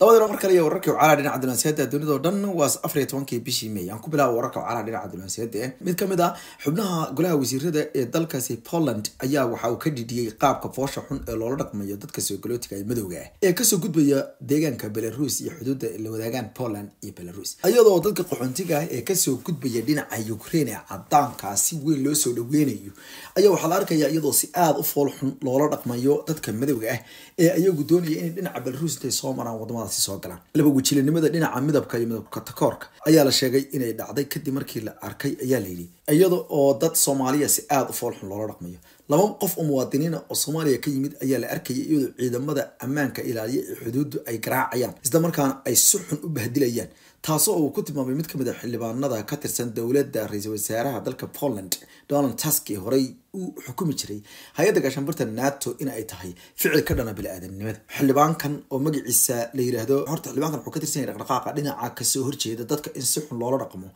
dabadii wararka kale iyo wararkii wacaalaa dhinaca dulanseeda dunida oo dhan waa afar iyo tobankii bishii meey aan ku bilaabo wararka wacaalaa dhinaca dulanseeda mid kamid ah xubnaha golaha wasiirada ee dalkaasi poland ayaa waxa uu ka dhidhiyey qaabka foosha xun ee loola dhaqmayo dadka soogolootiga ee madowga ah ee kasoo gudbaya deegaanka belarus iyo xuduuda la wadaagaan poland iyo belarus iyadoo dadka qaxoontiga ah ee kasoo gudbaya dhinaca ukraine ee cadaankaa ah si weyn loo soo dhaweynayo ayaa waxaa la arkaya iyadoo si aada u fool xun loola dhaqmayo dadka madowga ah ee iyagu doonaya inay dhinaca belarus intay soo maraan wadamada cadaadisi soo galaan laba wajilanimada dhinaca midabka iyo midabka takoorka ayaa la sheegay inay dhacday kadib markii la arkay ayaa layidhi iyada oo dad soomaaliya si aada u foolxun loola dhaqmayo laba qof oo muwaadiniina oo soomaaliya ka yimid ayaa la arkayay iyadoo ciidamada ammaanka ilaaliya ee xuduuddu ay garaacayaan isla markaana ay si xun u bahdilayaan taasoo uu ku tilmaamay mid ka mid a ah xildhibaanada ka tirsan dowladda ra-iisul wasaaraha dalka poland donald tusk ee horey u xukumi jiray hay-adda gaashaanburta nato in ay tahay ficil ka dhana bili-aadanimada xildhibaankan oo magaciisa la yiraahdo horta xildhibankan wuxuu ka tirsanya dhaqdhaqaaqa dhinaca kasoo horjeeda dadka in si xun loola dhaqmo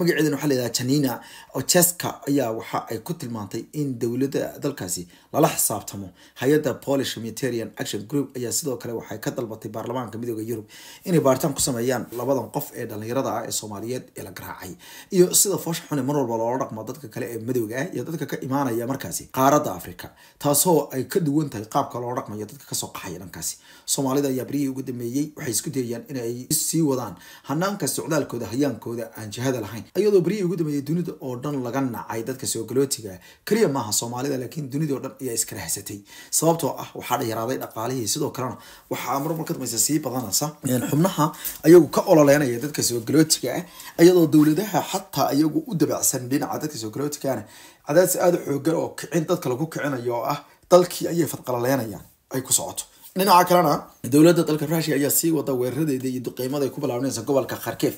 magaceedan waxaa layidhaha janina ojeska ayaa waxa ay ku tilmaantay in dowladda dalkaasi lala xisaabtamo hay-adda polish humanitarian action group ayaa sidoo kale waxay ka dalbatay baarlamaanka midooda yurub inay baaritaan ku sameeyaan labadan qof ee dhalinyarada ah ee soomaaliyeed ee la garaacay iyo sida foosha xune mar walba loola dhaqmo dadka kale ee madowga ah iyo dadka ka imaanaya dhaqmaya markaasi qaaradda africa taasoo ay ka duwan tahay qaabka loo dhaqmayo dadka kasoo qaxaya dhankaasi soomaalida ayaa beryihii ugu dambeeyey waxay isku dayayaan inay sii wadaan hanaanka socdaalkooda hayaankooda aan jihada lahayn iyadoo beryihii ugu dambeeyey dunida oo dhan laga nacay dadka sogalootiga keliya maaha soomaalida laakiin dunidao dhan ayaa iskarahsatay sababtoo ah waxaa yaraaday dhaqaalihii sidoo kalena waxaa marmar ka dambaysa sii badanaysa xubnaha ayagu ka ololeynaya dadka sogalootiga ah iyadoo dowladaha xataa iyagu u dabacsan dhinaca dadka sogalootigana cadaadsi aada u xoogan oo kicin dadka lagu kicinayo oo ah dalkii ayay fadqalaleynayaan ay ku socoto dhinaca kalena dowladda dalka rushia ayaa sii wada weeraradeeda iyo duqeymada ay ku bilaabnaysa gobolka kharkiv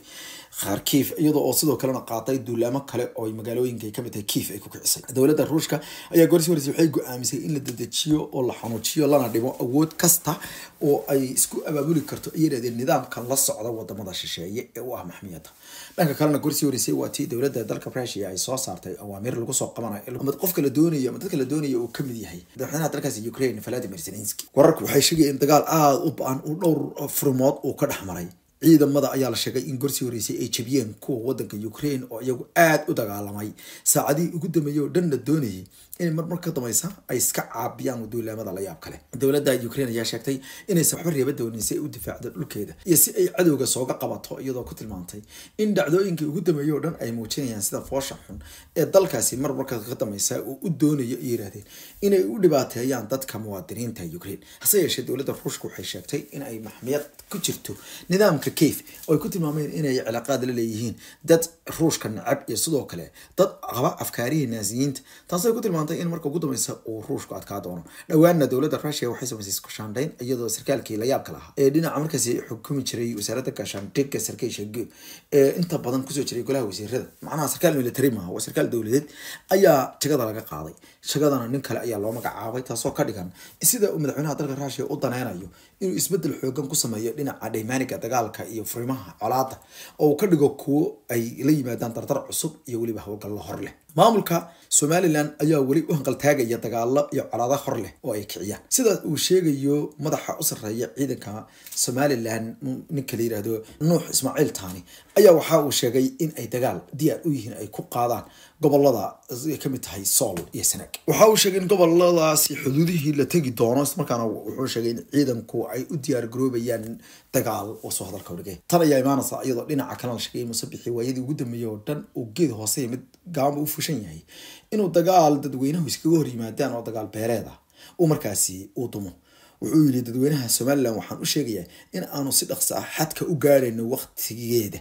qaar kiif iyadoo oo sidoo kalena qaatay duulaamo kale oo magaalooyinka kamid tahay kiif ay ku kicisay dowladda ruushka ayaa goorsi horeysa waxay go-aamisay in la dedejiyo oo la xanuujiyo lana dhibo awood kasta oo ay isku abaabuli karto ay yidhahdeen la socda wadamada shisheeye ee u ah maxmiyadda dhanka kalena gorsii horeysay waa tii dowladda dalka rusia ay soo saartay awaamiir lagu soo qabanayo qofka la doonaya ama dadka la doonaya uu kamid yahay madaxweynaha dalkaasi ukraine valadimir zelenski wararku waxay sheegaya in dagaal aada u ba-an uu dhowr uh, furmood uu ka dhex maray ciidamada ayaa la sheegay in gorsii horeysay ay jabiyeen kuwa wadanka ukraine oo iyagu aada u dagaalamay saacadihii ugu dambeeyey oo dhanna doonayay inay marmar ka dameysa ay iska caabiyaan waduulaamada la yaab kale dowladda ukrain ayaa sheegtay inaysan waxba reeba doonin si ay u difaacdo dhulkeeda iyo si ay cadowga sooga qabato iyadoo ku tilmaantay in dhacdooyinkii ugu dambeeyey oo dhan ay muujinayaan sida foosha xun ee dalkaasi marmarka ka dameysa uu u doonayo iyo yidhaahdeen inay u dhibaateeyaan dadka muwaadiniinta ukrain hase yeeshee dowladda ruushka waxay sheegtay in ay ku jirto nidaamka kayf oo ay ku tilmaameen inay cilaaqaad la leeyihiin dad ruushka nacab iyo sidoo kale dad qaba afkaarihii naasiyiinta taasay ku tilmaantay badantahay in marka ugu dambeysa uu ruushku adkaa doono dhowaanna dowladda rushia waxay samaysay isku shaandhayn iyadoo sarkaalkii la yaab kala ee dhinaca markaasi xukumi jiray wasaaradda gaashaandhigga sarkey shagib ee inta badan kusoo jiray golaha wasiirada macnaha sarkaal military maaha waa sarkaal dowladeed ayaa jagada laga qaaday shagadana nin kale ayaa loo magacaabay taasoo ka dhigan sida uu madaxweynaha dalka ruushia u daneynayo inuu isbedel xoogan ku sameeyo dhinaca dhaymaaniga dagaalka iyo furimaha colaada oo uu ka dhigo kuwo ay la yimaadaan dardar cusub iyo weliba hawlgallo hor leh maamulka somalilan ayaa weli u hanqaltaagaya dagaalo iyo colaado hor leh oo ay kiciyaan sidaas uu sheegayo madaxa u sarreeya ciidanka somalilan ninka la yirahdo nuux ismaaciil tani ayaa waxa uu sheegay in ay dagaal diyaar u yihiin ay ku qaadaan gobolada kamid tahay sool iyo sanaag waxa uu sheegay in goboladaasi xuduudihii la tegi doono ismarkaana wuxuu sheegay in ciidanku ay u diyaar garoobayaan dagaal wasoo soo hadalka udhigay tan ayaa imaanaysa iyadoo dhinaca kalena sheegay in musabixii waayadii ugu dambeeyey oo dhan uu geed hoose mid gaama u fushan yahay inuu dagaal dadweynahu iskaga hor yimaadaan oo dagaal beereeda uu markaasi uu dumo wuxuu yidhi dadweynaha somalilan waxaan u sheegayaa in aanu si dhaqso ah xadka u gaarayno waqtigeeda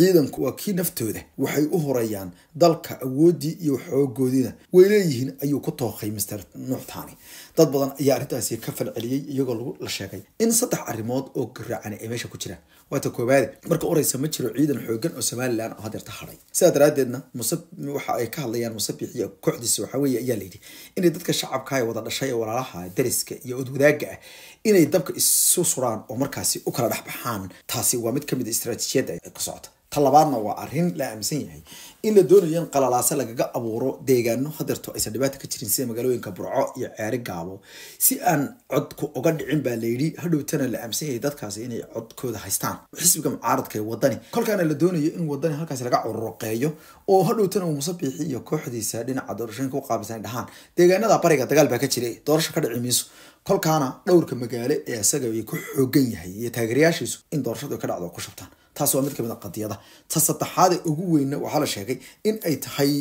ciidanku waa kii naftooda waxay u horeeyaan dalka awooddii iyo xoogoodina way leeyihiin ayuu ku tooqay master nuuxtani dad badan ayaa arrintaasi ka falceliyey iyagoo la sheegay in saddex arrimood oo garaacan ay meesha ku jiraan waata koowaade marka uraysa ma jiro ciidan xoogan oo somalilan oo hadeerta haday sidaa daraadeedna waxa ay ka hadlayaan musabixiya kooxdiisa waxaa wey ayaa layidhi inay dadka shacabka shacabkaha wada dhashay ee walaalaha dariska iyo odwadaaga ah inay dabka isu suraan oo markaasi u kala dhexbaxaan taasi waa mid kamid a istaraatiijiyadda ka socota talabaadna waa arrin la aaminsan yahay in la doonayo in qalalaaso lagaga abuuro deegaano hadeerto aysan dhibaato ka jirin sida magaalooyinka burco iyo ceeri gaabo si aan codku uga dhicin baa layidhi hadhowtana la aamsanyayay dadkaasi inay codkooda haystaan xisbiga mucaaradka ee wadani kolkaana la doonayo in wadani halkaasi laga cururuqeeyo oo hadhowtana uu musabiixi iyo kooxdiisa dhinaca doorashooyinka u qaabilsan dhahaan deegaanada bariga dagaal baa ka jiray doorasho ka dhici kolkaana dhowrka magaalo ee isaga ay ku xoogan yahay iyo taageerayaashiisu in doorashadu ka dhacdo ku shabtaan taas waa mid kamid a ah qadiyada ta saddexaad ugu weyna waxaa la sheegay in ay tahay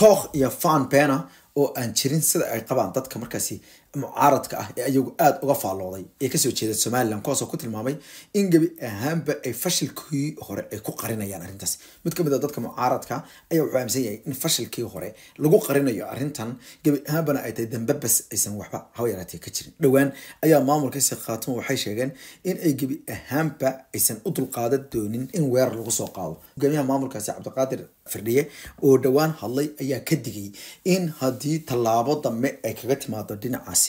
tooh iyo fan bena oo aan jirin sida ay qabaan dadka markaasi mucaaradka ah ee ayagu aada uga faallooday ee kasoo jeeda somalilan kuwaasoo ku tilmaamay in gebi ahaanba ay fashilkii hore ay ku qarinayaan arrintaas mid ka mid a ah dadka mucaaradka ayaa wuxuu aaminsan yahay in fashilkii hore lagu qarinayo arrintan gebi ahaanbana ay tahay dambe bas aysan waxba hawa yaraatee ka jirin dhowaan ayaa maamulka si waxay sheegeen in ay gebi ahaanba aysan u dulqaadan doonin in weerar lagu soo qaado hogaamiyaha maamulkaasi cabdiqaadir firdhiye oo dhowaan hadlay ayaa ka digay in haddii tallaabo dambe ay kaga timaado dhinacaas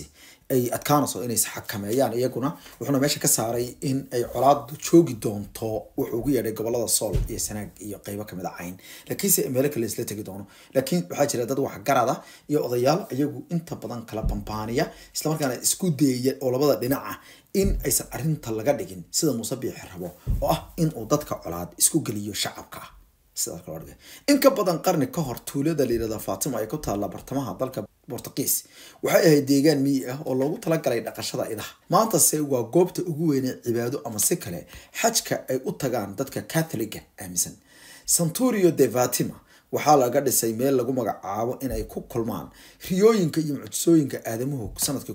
ay adkaanayso inay isxakameeyaan iyaguna wuxuuna meesha ka saaray in ay colaadu joogi doonto wuxuu ugu yeedhay gobolada sool iyo sanaag iyo qeybo kamid a ah cayn laakiinse meelo kale isla tegi doono laakiin waxaa jira dad waxgarada iyo odayaal iyagu inta badan kala bambaaniya islamarkaana isku deeya oo labada dhinaca in aysan arinta laga dhigin sida muuse biixi rabo oo ah inuu dadka colaad isku geliyo shacabka sidaa in ka badan qarni ka hor tuulada layidhahda fatima ay ku taalla bartamaha dalka bortuqiis waxay ahayd deegaan miyi ah oo loogu tala galay dhaqashada idaha maantase waa goobta ugu weyne cibaado ama si kale xajka ay u tagaan dadka catholiga ah aaminsan santurio de fatima waxaa laga dhisay meel lagu magacaabo inay ku kulmaan riyooyinka iyo mucjisooyinka aadamuhu sanadka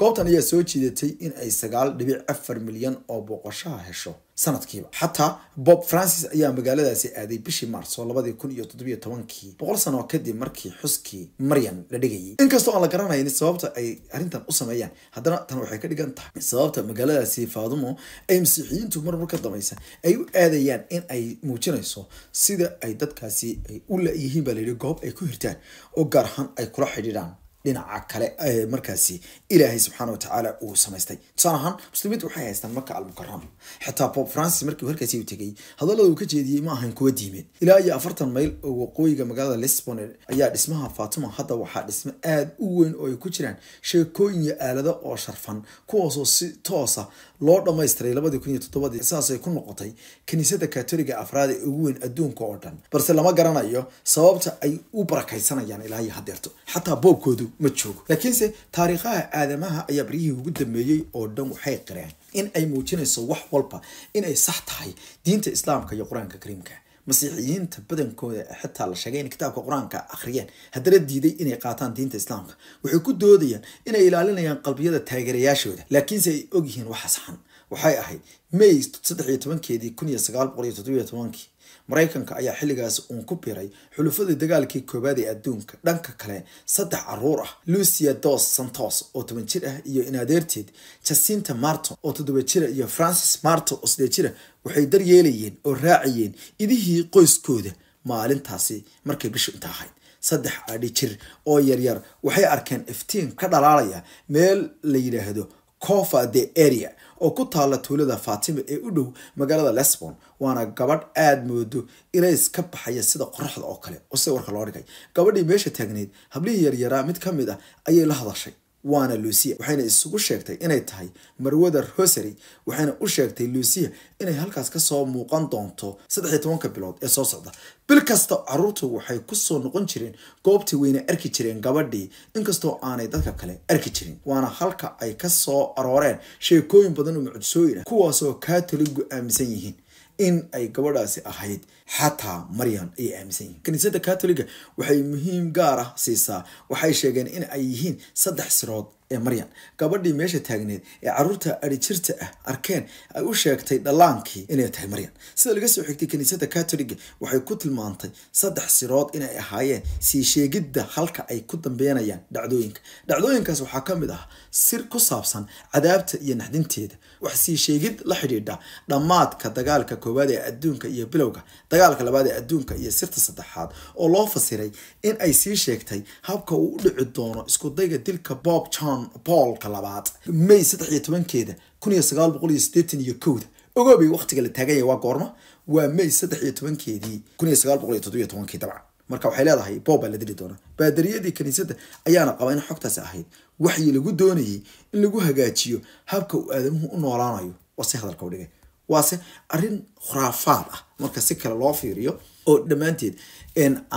goobtan ayaa soo jiidatay in ay sagaal dhibic afar milyan oo booqoshaha hesho sanadkiiba xataa bob francis ayaa magaaladaasi aaday bishii maarso labadii kun iyo todobiyo tobankii boqol sano kadib markii xuskii maryan la dhigayay inkastoo aan la garanayn sababta ay arrintan u sameeyaan haddana tan waxay ka dhigan tahay sababta magaaladaasi faadumo ay masiixiyiintu marmar ka dambaysa ay u aadayaan in ay muujinayso sida ay dadkaasi ay u la-yihiin baa layidhi goob ay ku hirtaan oo gaar ahaan ay kula xidhiidhaan dhinaca kale markaasi ilaahay subxaana watacaala uu samaystay tusaale ahaan muslimiintu waxay haystaan maka almukaram xitaa pope francis markii halkaasi u tegay hadallada uu ka jeediyey ma ahan kuwa diimeen ilaa iyo afartan mayl oo waqooyiga magaalada lisbon ayaa dhismaha fatima hadda waxaa dhismo aada u weyn oo ay ku jiraan sheekooyin iyo aalado oo sharfan kuwaasoo si toosa ah loo dhamaystiray labadii kun iyo toddobadii saasay ku noqotay kiniisada katoliga afraad ee ugu weyn adduunka oo dhan balse lama garanayo sababta ay u barakaysanayaan ilaa iyo hadeerto xataa boobkoodu ma joogo laakiinse taariikhaha aadamaha ayaa baryihii ugu dambeeyey oo dhan waxay qireen in ay muujinayso wax walba inay sax tahay diinta islaamka iyo qur-aanka kariimka masiixiyiinta badankooda xitaa la sheegay in kitaabka qur-aanka akhriyeen haddana diiday inay qaataan diinta islaamka waxay ku doodayaan inay ilaalinayaan qalbiyada taageerayaashooda laakiinse ay ogyihiin waxaas saxan waxay ahayd may saddex iyo tobankeedii kun iyo sagaal boqol iyo toddobiyo tobankii maraykanka ayaa xilligaas uun ku biray xulufadii dagaalkii koowaad ee adduunka dhanka kale saddex caruur ah lucia dos santos oo toban jir ah iyo inadeerteed jacinta marton oo toddoba jira ah iyo francis marton oo sidee jira ah, waxay daryeelayeen oo raacayeen idihii qoyskooda maalintaasi markay bishu inta ahayd saddex adhi jir oo yaryar waxay arkeen iftiin ka dhalaalaya meel la yidhaahdo cofa the area oo ku taala tuulada fatima ee u dhow magaalada lesbon waana gabadh aada moodo irays ka baxaya sida qoraxda oo kale oo sida warka loo dhigay gabadhii meesha taagneyd hablihii yaryaraa mid ka mid ah ayay la hadashay waana lucia waxayna isugu sheegtay inay tahay marwada rosery waxayna u sheegtay lucia inay halkaas kasoo muuqan doonto saddex tobanka bilood ee soo socda bil kasta caruurtu waxay kusoo noqon jireen goobtii weyna arki jireen gabadhii inkastoo aanay dadka kale arki jirin waana halka ay kasoo arooreen sheekooyin badan oo mucjisooyin ah kuwaasoo catholigu aaminsan yihiin in ay gabadhaasi ahayd xataa maryan ayay aaminsan yihiin kaniisada katoliga waxay muhiim gaar ah siisaa waxay sheegeen in ay yihiin saddex sirood ee maryan gabadhii meesha taagneed ee caruurta adhijirta ah arkeen ay u sheegtay dhallaankii inay tahay maryan sida laga soo xigtay kaniisada katoliga waxay ku tilmaantay saddex sirood inay ahaayeen sii sheegidda halka ay ku dambeynayaan dhacdooyinka dhacdooyinkaas waxaa ka mid ah sir ku saabsan cadaabta iyo naxdinteeda wax sii sheegid la xidhiidha dhammaadka dagaalka koowaad ee adduunka iyo bilowga dagaalka labaad ee adduunka iyo sirta saddexaad oo loo fasiray in ay sii sheegtay habka uu u dhici doono iskudayga dilka bob john boolka labaad may saddex iyo tobankeeda kun iyo sagaal boqol iyo sideetan iyo kowda ogoobay waqtiga la taaganya waa goorma waa may saddex iyo tobankeedii kun iyo sagaal boqol iyo toddobiyo tobankii dabcan marka waxay leedahay boob baa la dili doonaa baadariyadii kiniisadda ayaana qaba in xogtaasi ahayd waxii lagu doonayay in lagu hagaajiyo habka uu aadamuhu u noolaanayo oo si hadalka u dhigay waase arin khuraafaad ah marka si kale loo fiiriyo oo dhammaanteed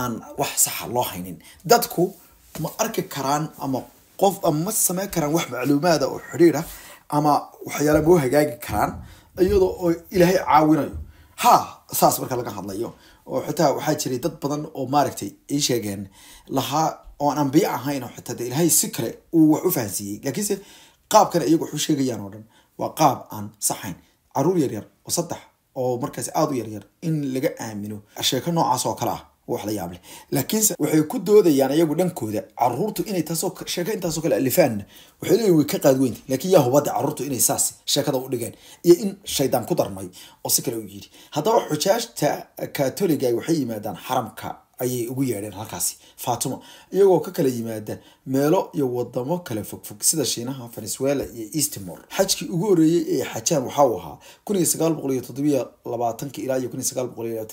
aan wax saxa loo haynin dadku ma arki karaan ama qof ma sameyn karaan wax macluumaada oo xidhiidra ah ama waxyaala mau hagaagi karaan iyadoo oo ilaahay caawinayo ha saas marka laga hadlayo oo xitaa waxaa jiray dad badan oo maaragtay ay sheegeen lahaa oon ambiyo ahayn oo xitaa dee ilaahay si kale uu wax u fahansiiyey laakiinse qaabkana iyagu wax u sheegayaan oo dhan waa qaab aan saxayn caruur yaryar oo saddex oo markaas aada u yaryar in laga aamino sheeko noocaas oo kale ah wax la yaab laakiinse waxay ku doodayaan iyagu dhankooda caruurtu inay taasoo sheeko intaasoo kale alifaanna waxay leeyihin way ka qaad weynta laakiin yaa hubadda caruurtu inay saas sheekada u dhigeen iyo in shaydaan ku darmay oo si kale u yidhi haddaba xujaajta katoliga waxay yimaadaan xaramka ayay ugu yeedheen halkaasi fatuma iyagoo ka kala yimaada meelo iyo wadamo kale fogfog sida shiinaha venezuela iyo eastimor xajkii ugu horeeyey ee xajaan waxa uu ahaa kun iyo sagaal boqol iyo toddobiyo labaatanki ilaa iyo kun iyo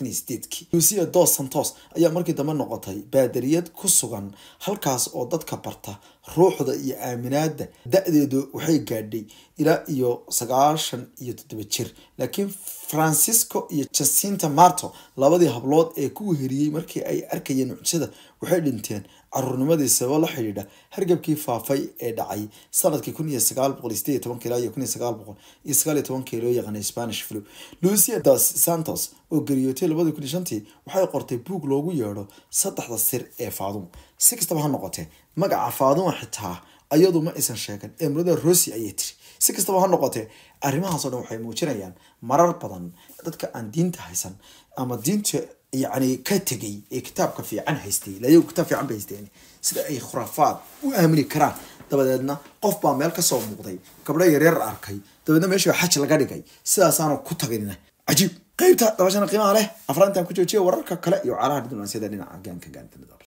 lucia dos santos ayaa markii dambe noqotay baadariyad ku sugan halkaas oo dadka barta ruuxda iyo aaminaada da-deedu waxay gaadhay ilaa iyo sagaashan iyo toddoba jir laakiin francisco iyo jasinta marto labadii hablood ee ku weheriyey markii ay arkayeen mucjisada waxay dhinteen caruurnimadii sababo la xidhiidha hargabkii faafay ee dhacay sanadkii kun iyo sagaal boqol sideed toban kiilaa iyo kun iyo sagaal boqol iyo sagaal iyo tobankii loo yaqaana spanish flu lucia dos santos oo geriyootay labadii kun iyo shantii waxay qortay buug loogu yeedho saddexda sir ee faadumo si kastaba ha noqotee magaca faaduma xitaa ayadu ma aysan sheegan ee rossi ayay tiri si kastaba ha noqotee arrimahaasoo dhan waxay muujinayaan marar badan dadka aan diinta haysan ama diinta yacni ka tegay ee kitaabka fiican haystay layo kitaab fiican bay haysteen sida ay khuraafaad u aamini karaan dabadeedna qof baa meel kasoo muuqday gabdho yaryar arkay dabeedna meesha xaj laga dhigay sidaasaanu ku tagayna cajiib qaybta dabashana qiimaha leh afraantan ku joojiya wararka kale iyo caanaha dhinacyada dhinaca gaanka gaantanida